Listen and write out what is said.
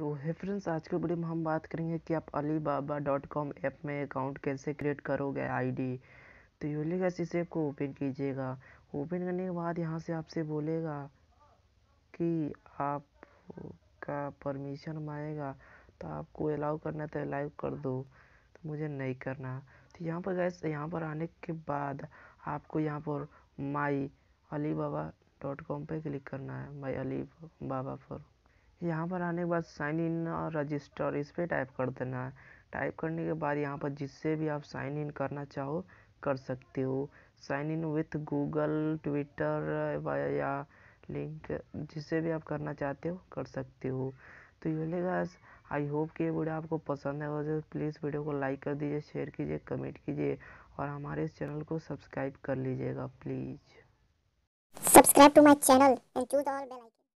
तो है फ्रेंड्स आज के वीडियो में हम बात करेंगे कि आप Alibaba dot com app में अकाउंट कैसे क्रिएट करोगे आईडी तो ये बोलेगा इसी ऐप को ओपन कीजिएगा ओपन करने के बाद यहाँ से आपसे बोलेगा कि आपका परमिशन मांगेगा तो आपको अलाउ करना है तो अलाउ कर दो तो मुझे नहीं करना तो यहाँ पर गैस यहाँ पर आने के बाद आपको यहाँ पर my Alibaba dot com पर क्लिक करना है माई अली बाबा पर यहाँ पर आने के बाद साइन इन और रजिस्टर इस पर टाइप कर देना है टाइप करने के बाद यहाँ पर जिससे भी आप साइन इन करना चाहो कर सकते हो sign in with Google Twitter या लिंक जिससे भी आप करना चाहते हो कर सकते हो तो ये लेगा आई होप कि ये वीडियो आपको पसंद है तो प्लीज़ वीडियो को लाइक कर दीजिए शेयर कीजिए कमेंट कीजिए और हमारे इस चैनल को सब्सक्राइब कर लीजिएगा please subscribe to my channel